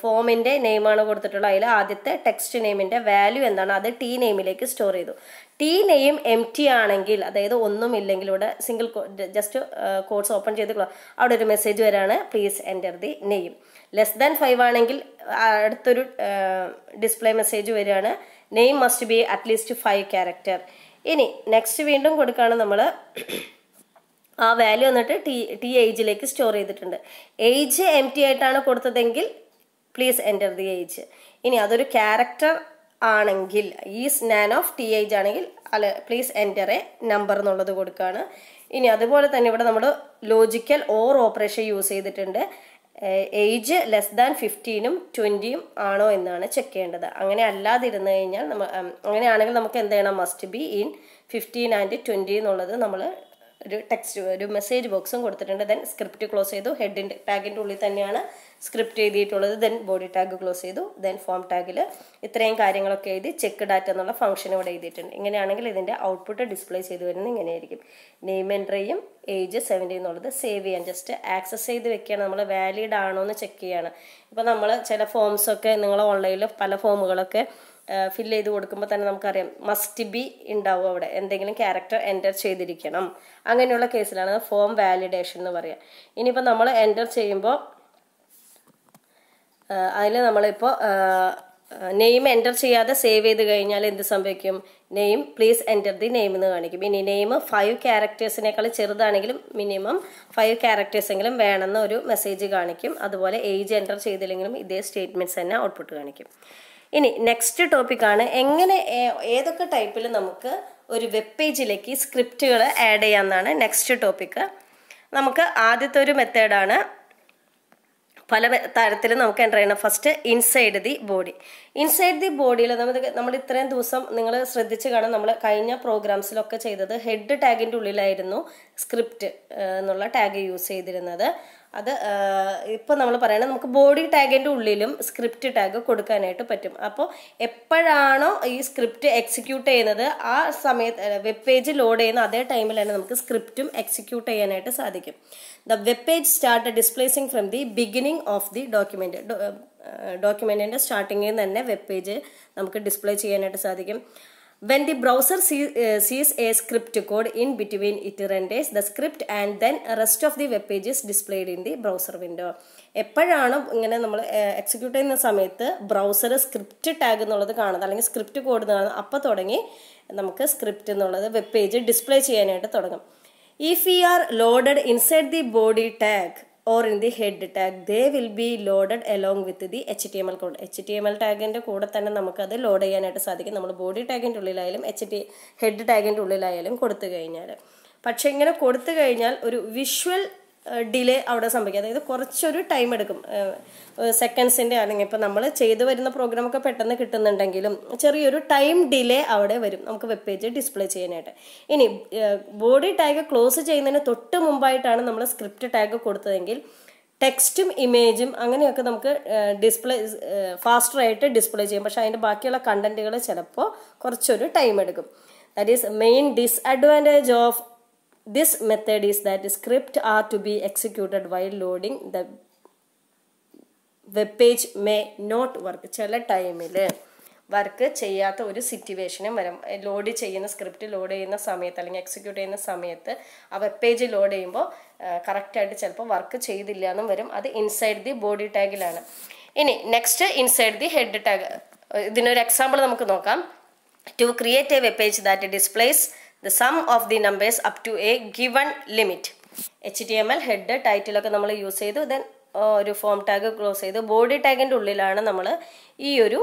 ഫോമിൻ്റെ നെയിമാണ് കൊടുത്തിട്ടുള്ളത് അതിൽ ആദ്യത്തെ ടെക്സ്റ്റ് നെയിമിൻ്റെ വാല്യൂ എന്താണ് അത് ടി നെയിമിലേക്ക് സ്റ്റോർ ചെയ്തു ടി നെയിം എം ടി ആണെങ്കിൽ അതായത് ഒന്നും ഇല്ലെങ്കിൽ ഇവിടെ സിംഗിൾ ജസ്റ്റ് കോഴ്സ് ഓപ്പൺ ചെയ്ത് അവിടെ ഒരു മെസ്സേജ് വരാണ് please enter the name less than five ആണെങ്കിൽ അടുത്തൊരു ഡിസ്പ്ലേ മെസ്സേജ് വരികയാണ് name must be at least five character ഇനി നെക്സ്റ്റ് വീണ്ടും കൊടുക്കുകയാണ് നമ്മൾ ആ വാല്യൂ വന്നിട്ട് ടി ടി ഏജിലേക്ക് സ്റ്റോർ ചെയ്തിട്ടുണ്ട് ഏജ് എം ടി ആയിട്ടാണ് കൊടുത്തതെങ്കിൽ പ്ലീസ് എൻറ്റർ ദി ഏജ് ഇനി അതൊരു ക്യാരക്ടർ ആണെങ്കിൽ is NaN of T age ആണെങ്കിൽ അല്ല പ്ലീസ് എൻറ്റർ എ നമ്പർ എന്നുള്ളത് കൊടുക്കുകയാണ് ഇനി അതുപോലെ തന്നെ ഇവിടെ നമ്മൾ ലോജിക്കൽ ഓർ ഓപ്പറേഷൻ യൂസ് ചെയ്തിട്ടുണ്ട് ഏജ് ലെസ് ദാൻ ഫിഫ്റ്റീനും ട്വൻറ്റിയും ആണോ എന്നാണ് ചെക്ക് ചെയ്യേണ്ടത് അങ്ങനെ അല്ലാതിരുന്നു കഴിഞ്ഞാൽ അങ്ങനെയാണെങ്കിൽ നമുക്ക് എന്ത് ചെയ്യണം must be in fifteen and twenty എന്നുള്ളത് നമ്മൾ ഒരു ടെക്സ്റ്റ് ഒരു മെസ്സേജ് ബോക്സും കൊടുത്തിട്ടുണ്ട് ദെൻ സ്ക്രിപ്റ്റ് ക്ലോസ് ചെയ്തു ഹെഡിൻ്റെ ടാഗിൻ്റെ ഉള്ളിൽ തന്നെയാണ് സ്ക്രിപ്റ്റ് എഴുതിയിട്ടുള്ളത് ദെൻ ബോഡി ടാഗ് ക്ലോസ് ചെയ്തു ദെൻ ഫോം ടാഗിൽ ഇത്രയും കാര്യങ്ങളൊക്കെ എഴുതി ചെക്ക് ഡാറ്റ എന്നുള്ള ഫംഗ്ഷൻ ഇവിടെ എഴുതിയിട്ടുണ്ട് ഇങ്ങനെയാണെങ്കിൽ ഇതിൻ്റെ ഔട്ട്പുട്ട് ഡിസ്പ്ലേ ചെയ്തു വരുന്നത് ഇങ്ങനെയായിരിക്കും നെയിം എൻട്രിയും ഏജ് സെവൻറ്റി എന്നുള്ളത് സേവ് ചെയ്യാൻ ജസ്റ്റ് ആക്സസ് ചെയ്ത് വെക്കുകയാണ് നമ്മൾ വാലിഡ് ആണോ എന്ന് ചെക്ക് ചെയ്യാണ് ഇപ്പോൾ നമ്മൾ ചില ഫോംസൊക്കെ നിങ്ങൾ ഓൺലൈനിൽ പല ഫോമുകളൊക്കെ ഫില്ല് ചെയ്ത് കൊടുക്കുമ്പോൾ തന്നെ നമുക്കറിയാം മസ്റ്റ് ബി ഉണ്ടാവും അവിടെ എന്തെങ്കിലും ക്യാരക്ടർ എൻറ്റർ ചെയ്തിരിക്കണം അങ്ങനെയുള്ള കേസിലാണ് ഫോം വാലിഡേഷൻ എന്ന് പറയുക ഇനിയിപ്പോൾ നമ്മൾ എൻറ്റർ ചെയ്യുമ്പോൾ അതിൽ നമ്മളിപ്പോൾ നെയിം എൻറ്റർ ചെയ്യാതെ സേവ് ചെയ്ത് കഴിഞ്ഞാൽ എന്ത് സംഭവിക്കും name please enter the name എന്ന് കാണിക്കും ഇനി നെയിം ഫൈവ് ക്യാരക്ടേഴ്സിനേക്കാൾ ചെറുതാണെങ്കിലും മിനിമം ഫൈവ് ക്യാരക്ടേഴ്സെങ്കിലും വേണമെന്ന ഒരു മെസ്സേജ് കാണിക്കും അതുപോലെ ഏജ് എൻറ്റർ ചെയ്തില്ലെങ്കിലും ഇതേ സ്റ്റേറ്റ്മെൻറ്റ്സ് തന്നെ ഔട്ട്പുട്ട് കാണിക്കും ഇനി നെക്സ്റ്റ് ആണ് എങ്ങനെ ഏതൊക്കെ ടൈപ്പിൽ നമുക്ക് ഒരു വെബ് പേജിലേക്ക് സ്ക്രിപ്റ്റുകൾ ആഡ് ചെയ്യാമെന്നാണ് നെക്സ്റ്റ് ടോപ്പിക്ക് നമുക്ക് ആദ്യത്തെ ഒരു മെത്തേഡാണ് പല തരത്തിൽ നമുക്ക് എൻ്റർ ചെയ്യണം first inside the body inside the ബോഡിയിൽ നമ്മൾ നമ്മൾ ഇത്രയും ദിവസം നിങ്ങൾ ശ്രദ്ധിച്ച് കാണാം നമ്മൾ കഴിഞ്ഞ പ്രോഗ്രാംസിലൊക്കെ ചെയ്തത് ഹെഡ് ടാഗിൻ്റെ ഉള്ളിലായിരുന്നു സ്ക്രിപ്റ്റ് എന്നുള്ള ടാഗ് യൂസ് ചെയ്തിരുന്നത് അത് ഇപ്പോൾ നമ്മൾ പറയണത് നമുക്ക് ബോഡി ടാഗിൻ്റെ ഉള്ളിലും സ്ക്രിപ്റ്റ് ടാഗ് കൊടുക്കാനായിട്ട് പറ്റും അപ്പോൾ എപ്പോഴാണോ ഈ സ്ക്രിപ്റ്റ് എക്സിക്യൂട്ട് ചെയ്യുന്നത് ആ സമയത്ത് വെബ് പേജ് ലോഡ് ചെയ്യുന്ന അതേ ടൈമിൽ തന്നെ നമുക്ക് സ്ക്രിപ്റ്റും എക്സിക്യൂട്ട് ചെയ്യാനായിട്ട് സാധിക്കും the web page start displacing from the beginning of the document ഡോക്യുമെൻറ്റിൻ്റെ സ്റ്റാർട്ടിങ്ങിൽ തന്നെ വെബ് പേജ് നമുക്ക് ഡിസ്പ്ലേ ചെയ്യാനായിട്ട് സാധിക്കും When the browser see, uh, sees a script code in between iterands, the script and then rest of the web page is displayed in the browser window. എപ്പോഴാണ് ഇങ്ങനെ നമ്മൾ execute ചെയ്യുന്ന സമയത്ത് browser script tag എന്നുള്ളത് കാണുന്നത് അല്ലെങ്കിൽ script code കാണുന്നത് അപ്പോൾ തുടങ്ങി നമുക്ക് സ്ക്രിപ്റ്റ് എന്നുള്ളത് വെബ് പേജ് ഡിസ്പ്ലേ ചെയ്യാനായിട്ട് തുടങ്ങും if you are loaded inside the body tag or in the head tag they will be loaded along with the H T M L code H T M L ടാഗിൻ്റെ കൂടെ തന്നെ നമുക്കത് load ചെയ്യാനായിട്ട് സാധിക്കും നമ്മൾ body ടാഗിൻ്റെ ഉള്ളിലായാലും H T head ടാഗിൻ്റെ ഉള്ളിലായാലും കൊടുത്തു കഴിഞ്ഞാൽ പക്ഷേ ഇങ്ങനെ കൊടുത്തു കഴിഞ്ഞാൽ ഒരു വിഷ്വൽ ഡിലേ അവിടെ സംഭവിക്കും അതായത് കുറച്ചൊരു ടൈം എടുക്കും സെക്കൻഡ്സിൻ്റെ അല്ലെങ്കിൽ ഇപ്പോൾ നമ്മൾ ചെയ്തു വരുന്ന പ്രോഗ്രാമൊക്കെ പെട്ടെന്ന് കിട്ടുന്നുണ്ടെങ്കിലും ചെറിയൊരു ടൈം ഡിലേ അവിടെ വരും നമുക്ക് വെബ് പേജ് ഡിസ്പ്ലേ ചെയ്യാനായിട്ട് ഇനി ബോഡി ടാഗ് ക്ലോസ് ചെയ്യുന്നതിന് തൊട്ട് മുമ്പായിട്ടാണ് നമ്മൾ സ്ക്രിപ്റ്റ് ടാഗ് കൊടുത്തതെങ്കിൽ ടെക്സ്റ്റും ഇമേജും അങ്ങനെയൊക്കെ നമുക്ക് ഡിസ്പ്ലേ ഫാസ്റ്ററായിട്ട് ഡിസ്പ്ലേ ചെയ്യും പക്ഷേ അതിൻ്റെ ബാക്കിയുള്ള കണ്ടൻറ്റുകൾ ചിലപ്പോൾ കുറച്ചൊരു ടൈം എടുക്കും that is main disadvantage of this method is that script are to be executed while loading the web page may not work ചില ടൈമിൽ വർക്ക് ചെയ്യാത്ത ഒരു സിറ്റുവേഷനും വരും ലോഡ് ചെയ്യുന്ന സ്ക്രിപ്റ്റ് ലോഡ് ചെയ്യുന്ന സമയത്ത് അല്ലെങ്കിൽ എക്സിക്യൂട്ട് ചെയ്യുന്ന സമയത്ത് ആ വെബ് പേജ് ലോഡ് ചെയ്യുമ്പോൾ കറക്റ്റായിട്ട് ചിലപ്പോൾ വർക്ക് ചെയ്തില്ല എന്നും വരും അത് ഇൻസൈഡ് ദി ബോഡി ടാഗിലാണ് ഇനി next inside the head tag ഇതിനൊരു എക്സാമ്പിൾ നമുക്ക് നോക്കാം to create a web page that displays the sum of the numbers up to a given limit H T M L head ടൈറ്റിലൊക്കെ നമ്മൾ use ചെയ്തു then ഒരു form tag close ചെയ്തു body ടാഗിൻ്റെ ഉള്ളിലാണ് നമ്മൾ ഈ ഒരു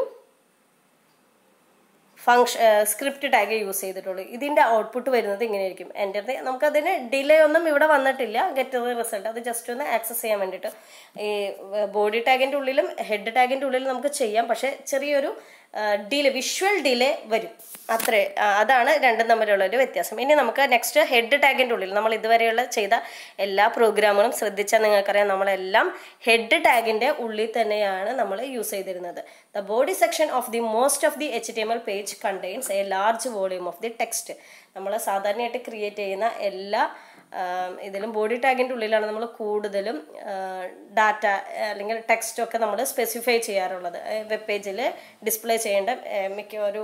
ഫങ്ഷൻ സ്ക്രിപ്റ്റ് ടാഗ് യൂസ് ചെയ്തിട്ടുള്ളൂ ഇതിൻ്റെ ഔട്ട്പുട്ട് വരുന്നത് ഇങ്ങനെയായിരിക്കും എൻ്റെ നമുക്കതിന് ഡിലേ ഒന്നും ഇവിടെ വന്നിട്ടില്ല ഗെറ്റ് റിസൾട്ട് അത് ജസ്റ്റ് ഒന്ന് ആക്സസ് ചെയ്യാൻ വേണ്ടിയിട്ട് ഈ ബോഡി ടാഗിൻ്റെ ഉള്ളിലും ഹെഡ് ടാഗിൻ്റെ ഉള്ളിലും നമുക്ക് ചെയ്യാം പക്ഷേ ചെറിയൊരു ഡിലേ വിഷ്വൽ ഡിലേ വരും അത്രേ അതാണ് രണ്ടും തമ്മിലുള്ള ഒരു വ്യത്യാസം ഇനി നമുക്ക് നെക്സ്റ്റ് ഹെഡ് ടാഗിൻ്റെ ഉള്ളിൽ നമ്മൾ ഇതുവരെയുള്ള ചെയ്ത എല്ലാ പ്രോഗ്രാമുകളും ശ്രദ്ധിച്ചാൽ നിങ്ങൾക്കറിയാം നമ്മളെല്ലാം ഹെഡ് ടാഗിൻ്റെ ഉള്ളിൽ തന്നെയാണ് നമ്മൾ യൂസ് ചെയ്തിരുന്നത് The body section of the most of the HTML page contains a large volume of the text. നമ്മൾ സാധാരണയായിട്ട് ക്രിയേറ്റ് ചെയ്യുന്ന എല്ലാ ഇതിലും ബോഡി ടാഗിൻ്റെ ഉള്ളിലാണ് നമ്മൾ കൂടുതലും ഡാറ്റ അല്ലെങ്കിൽ ടെക്സ്റ്റൊക്കെ നമ്മൾ സ്പെസിഫൈ ചെയ്യാറുള്ളത് വെബ് പേജിൽ ഡിസ്പ്ലേ ചെയ്യേണ്ട മിക്ക ഒരു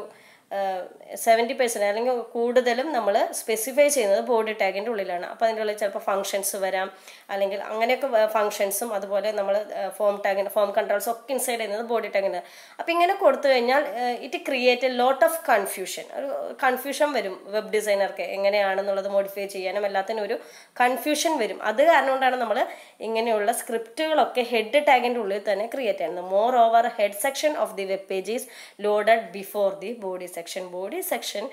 സെവൻറ്റി പെർസെൻറ്റ് അല്ലെങ്കിൽ കൂടുതലും നമ്മൾ സ്പെസിഫൈ ചെയ്യുന്നത് ബോഡി ടാഗിൻ്റെ ഉള്ളിലാണ് അപ്പോൾ അതിൻ്റെ ഉള്ളിൽ ചിലപ്പോൾ ഫങ്ഷൻസ് വരാം അല്ലെങ്കിൽ അങ്ങനെയൊക്കെ ഫങ്ഷൻസും അതുപോലെ നമ്മൾ ഫോം ടാഗിൻ്റെ ഫോം കൺട്രോൾസും ഒക്കെ ഇൻസൈഡ് ചെയ്യുന്നത് ബോഡി ടാഗിൻ്റെ അപ്പോൾ ഇങ്ങനെ കൊടുത്തു കഴിഞ്ഞാൽ it create a lot of confusion ഒരു കൺഫ്യൂഷൻ വരും വെബ് ഡിസൈനർക്ക് എങ്ങനെയാണെന്നുള്ളത് മോഡിഫൈ ചെയ്യാനും എല്ലാത്തിനും ഒരു കൺഫ്യൂഷൻ വരും അത് കാരണം കൊണ്ടാണ് നമ്മൾ ഇങ്ങനെയുള്ള സ്ക്രിപ്റ്റുകളൊക്കെ ഹെഡ് ടാഗിൻ്റെ ഉള്ളിൽ തന്നെ ക്രിയേറ്റ് ചെയ്യുന്നത് more over head section of the web page is loaded before the body section body section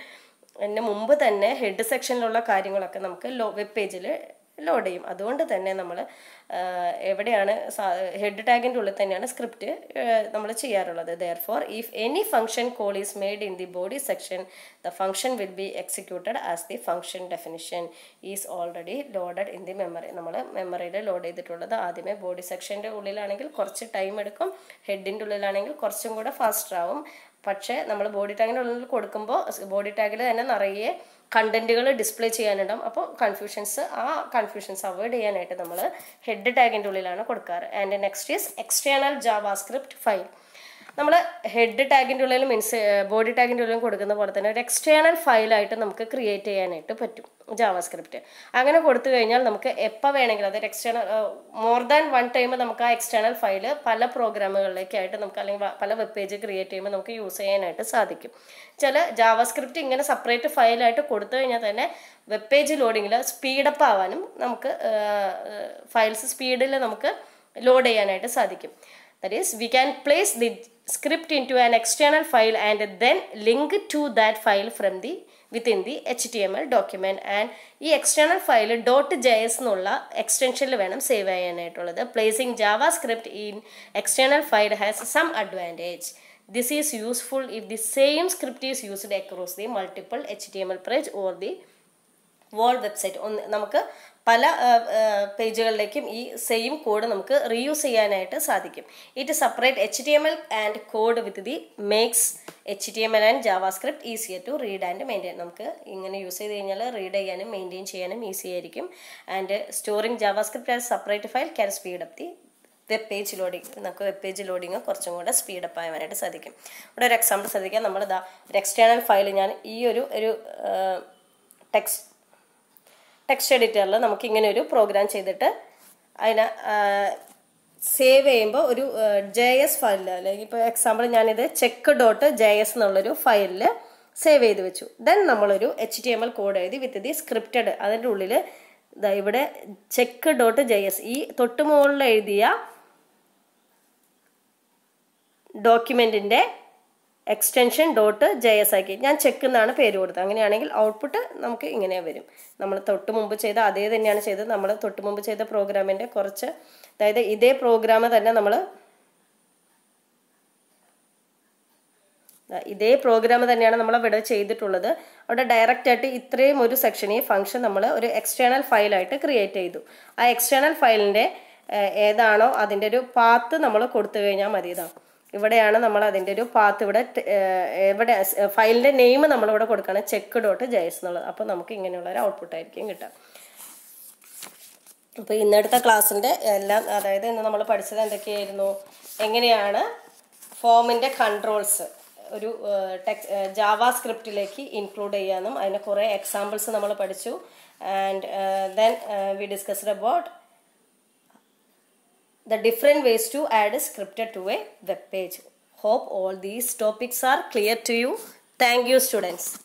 അതിന് മുമ്പ് തന്നെ ഹെഡ് സെക്ഷനിലുള്ള കാര്യങ്ങളൊക്കെ നമുക്ക് ലോ വെബ് പേജിൽ ലോഡ് ചെയ്യും അതുകൊണ്ട് തന്നെ നമ്മൾ എവിടെയാണ് ഹെഡ് ടാഗിൻ്റെ ഉള്ളിൽ തന്നെയാണ് സ്ക്രിപ്റ്റ് നമ്മൾ ചെയ്യാറുള്ളത് therefore if any function call is made in the body section the function will be executed as the function definition is already loaded in the memory നമ്മൾ മെമ്മറിയിൽ ലോഡ് ചെയ്തിട്ടുള്ളത് ആദ്യമേ ബോഡി സെക്ഷൻ്റെ ഉള്ളിലാണെങ്കിൽ കുറച്ച് time എടുക്കും ഹെഡിൻ്റെ ഉള്ളിലാണെങ്കിൽ കുറച്ചും കൂടെ ഫാസ്റ്റർ ആവും പക്ഷേ നമ്മൾ ബോഡി ടാഗിനുള്ളിൽ ഉള്ളിൽ കൊടുക്കുമ്പോൾ ബോഡി ടാഗിൽ തന്നെ നിറയെ കണ്ടൻറ്റുകൾ ഡിസ്പ്ലേ ചെയ്യാനുണ്ടാവും അപ്പോൾ കൺഫ്യൂഷൻസ് ആ കൺഫ്യൂഷൻസ് അവോയ്ഡ് ചെയ്യാനായിട്ട് നമ്മൾ ഹെഡ് ടാഗിൻ്റെ ഉള്ളിലാണ് കൊടുക്കാറ് and next is external JavaScript file നമ്മൾ ഹെഡ് ടാഗിൻ്റെ ഉള്ളിലും മീൻസ് ബോഡി ടാഗിൻ്റെ ഉള്ളിലും കൊടുക്കുന്ന പോലെ തന്നെ ഒരു എക്സ്റ്റേണൽ ഫയലായിട്ട് നമുക്ക് ക്രിയേറ്റ് ചെയ്യാനായിട്ട് പറ്റും ജാവാസ്ക്രിപ്റ്റ് അങ്ങനെ കൊടുത്തു കഴിഞ്ഞാൽ നമുക്ക് എപ്പോൾ വേണമെങ്കിലും അതൊരു external more than one time നമുക്ക് ആ എക്സ്റ്റേണൽ ഫയൽ പല പ്രോഗ്രാമുകളിലേക്കായിട്ട് നമുക്ക് അല്ലെങ്കിൽ പല വെബ് പേജ് ക്രിയേറ്റ് ചെയ്യുമ്പോൾ നമുക്ക് യൂസ് ചെയ്യാനായിട്ട് സാധിക്കും ചില ജാവാസ്ക്രിപ്റ്റ് ഇങ്ങനെ സെപ്പറേറ്റ് ഫയലായിട്ട് കൊടുത്തു കഴിഞ്ഞാൽ തന്നെ വെബ് പേജ് ലോഡിങ്ങിൽ സ്പീഡപ്പ് ആവാനും നമുക്ക് ഫയൽസ് സ്പീഡിൽ നമുക്ക് ലോഡ് ചെയ്യാനായിട്ട് സാധിക്കും That is, we can place the script into an external file and then link to that file from the within the HTML document and ഈ external file dot J S എന്നുള്ള എക്സ്റ്റൻഷനിൽ വേണം save ചെയ്യാനായിട്ടുള്ളത് placing JavaScript in external file has some advantage this is useful if the same script is used across the multiple H T M L page or the world website ഒന്ന് നമുക്ക് പല പേജുകളിലേക്കും ഈ same code നമുക്ക് reuse ചെയ്യാനായിട്ട് സാധിക്കും it separate H D M L and code with the makes H D M L and JavaScript easier to read and maintain നമുക്ക് ഇങ്ങനെ use ചെയ്ത് കഴിഞ്ഞാൽ റീഡ് ചെയ്യാനും മെയിൻറ്റെയിൻ ചെയ്യാനും ഈസി ആയിരിക്കും and storing JavaScript and separate file can speed up the web page loading നമുക്ക് web page loading കുറച്ചും കൂടെ സ്പീഡ് അപ്പ് ആവാനായിട്ട് സാധിക്കും ഇവിടെ ഒരു എക്സാമ്പിൾ ശ്രദ്ധിക്കാം നമ്മൾ ഇതാ ഒരു എക്സ്റ്റേണൽ ഫയൽ ഞാൻ ഈ ഒരു ഒരു ടെക്സ്റ്റ് ടെക്സ്റ്റ് എഡിറ്ററിൽ നമുക്ക് ഇങ്ങനെ ഒരു പ്രോഗ്രാം ചെയ്തിട്ട് അതിനെ സേവ് ചെയ്യുമ്പോൾ ഒരു ജെ എസ് ഫയലിൽ അല്ലെങ്കിൽ ഇപ്പോൾ എക്സാമ്പിൾ ഞാനിത് ചെക്ക് ഡോട്ട് ജെ എസ് എന്നുള്ളൊരു ഫയലിൽ സേവ് ചെയ്ത് വെച്ചു ദെൻ നമ്മളൊരു H T M L code എഴുതി വിത്ത് ദി സ്ക്രിപ്റ്റഡ് അതിൻ്റെ ഉള്ളിൽ ഇതാ ഇവിടെ ചെക്ക് ഡോട്ട് ജെ എസ് ഈ തൊട്ടുമുകളിൽ മുകളിൽ എഴുതിയ ഡോക്യുമെൻറ്റിൻ്റെ എക്സ്റ്റൻഷൻ ഡോട്ട് ജെ എസ് ആക്കി ഞാൻ ചെക്ക് എന്നാണ് പേര് കൊടുത്തത് അങ്ങനെയാണെങ്കിൽ ഔട്ട്പുട്ട് നമുക്ക് ഇങ്ങനെ വരും നമ്മൾ തൊട്ട് മുമ്പ് ചെയ്ത അതേ തന്നെയാണ് ചെയ്തത് നമ്മൾ തൊട്ട് മുമ്പ് ചെയ്ത പ്രോഗ്രാമിൻ്റെ കുറച്ച് അതായത് ഇതേ പ്രോഗ്രാം തന്നെ നമ്മൾ ഇതേ പ്രോഗ്രാം തന്നെയാണ് നമ്മൾ ഇവിടെ ചെയ്തിട്ടുള്ളത് അവിടെ ഡയറക്റ്റ് ആയിട്ട് ഇത്രയും ഒരു സെക്ഷൻ ഈ ഫംഗ്ഷൻ നമ്മൾ ഒരു എക്സ്റ്റേണൽ ഫയലായിട്ട് ക്രിയേറ്റ് ചെയ്തു ആ എക്സ്റ്റേണൽ ഫയലിൻ്റെ ഏതാണോ അതിൻ്റെ ഒരു പാത്ത് നമ്മൾ കൊടുത്തു കഴിഞ്ഞാൽ മതി ഇവിടെയാണ് നമ്മൾ അതിൻ്റെ ഒരു പാത്ത് ഇവിടെ ഇവിടെ ഫയലിൻ്റെ നെയിം നമ്മളിവിടെ കൊടുക്കുകയാണ് ചെക്ക് ഡോട്ട് ജയസ് എന്നുള്ളത് അപ്പോൾ നമുക്ക് ഇങ്ങനെയുള്ളൊരു ഒരു ഔട്ട്പുട്ട് ആയിരിക്കും കിട്ടുക അപ്പോൾ ഇന്നെടുത്ത ക്ലാസ്സിൻ്റെ എല്ലാം അതായത് ഇന്ന് നമ്മൾ പഠിച്ചത് എന്തൊക്കെയായിരുന്നു എങ്ങനെയാണ് ഫോമിൻ്റെ കൺട്രോൾസ് ഒരു ടെക് ജാവ സ്ക്രിപ്റ്റിലേക്ക് ഇൻക്ലൂഡ് ചെയ്യാമെന്നും അതിൻ്റെ കുറേ എക്സാമ്പിൾസ് നമ്മൾ പഠിച്ചു and then we discussed about the different ways to add a script to a web page. Hope all these topics are clear to you. Thank you students.